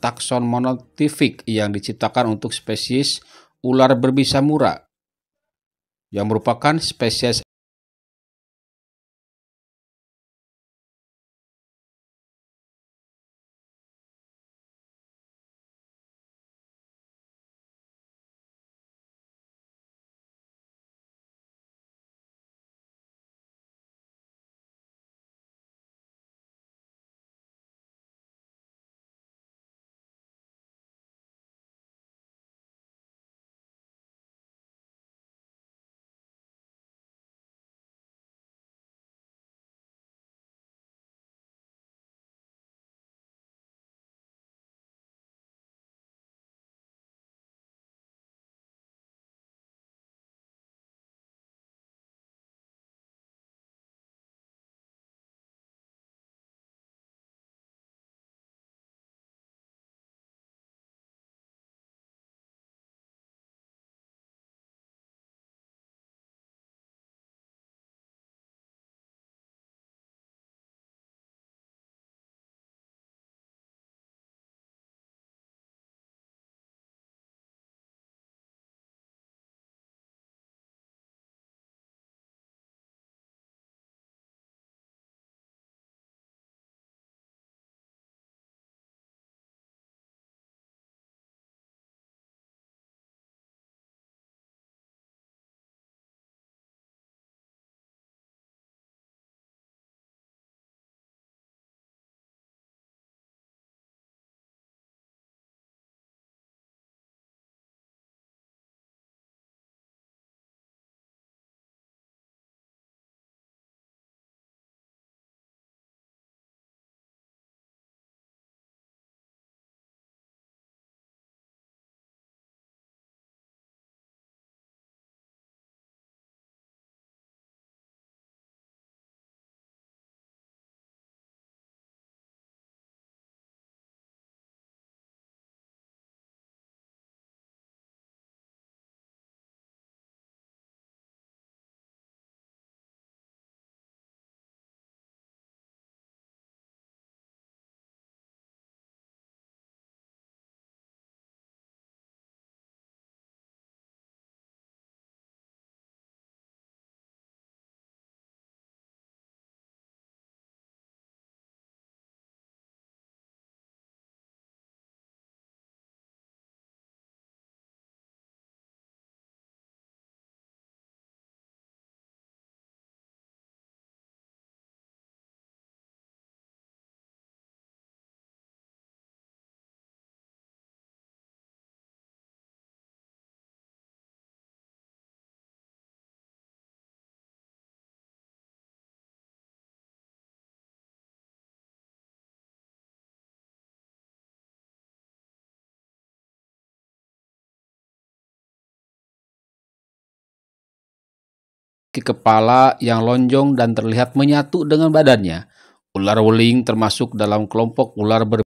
takson monotifik yang diciptakan untuk spesies ular berbisa murah yang merupakan spesies ke kepala yang lonjong dan terlihat menyatu dengan badannya. Ular wuling termasuk dalam kelompok ular ber.